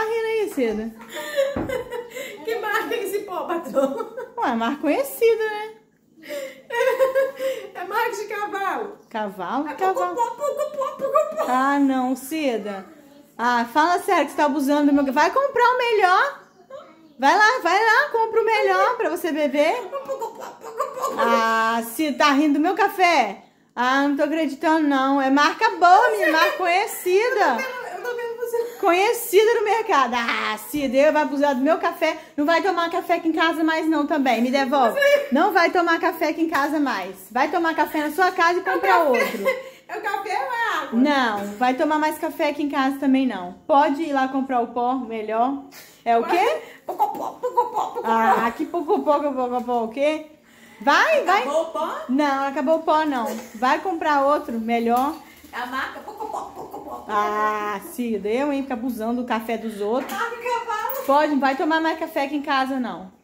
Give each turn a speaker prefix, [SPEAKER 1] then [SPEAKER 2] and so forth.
[SPEAKER 1] tá rindo aí, Cida? Que marca é esse pó, patrão? Ué, é marca conhecida, né? É marca de cavalo. Cavalo? É cavalo. Pô, pô, pô,
[SPEAKER 2] ah, não, Cida. Ah, fala sério que você tá abusando do meu... Vai comprar o melhor. Vai lá, vai lá, compra o melhor pra você beber. Ah, Cida, tá rindo do meu café? Ah, não tô acreditando, não. É marca boa, minha marca conhecida conhecida no mercado. Ah, se deu, vai abusar do meu café. Não vai tomar café aqui em casa mais não também. Me devolve. Não vai tomar café aqui em casa mais. Vai tomar café na sua casa e é comprar outro. É o café ou é água? Não, vai tomar mais café aqui em casa também não. Pode ir lá comprar o pó, melhor. É o quê? pó, pouco pó. Ah, que pocopó, pocopó, o quê? Vai, acabou vai. Acabou o pó? Não, acabou o pó não. Vai comprar outro, melhor. A marca ah, Cida, eu, hein? Fica abusando do café dos outros. Ah, Pode, não vai tomar mais café aqui em casa, não.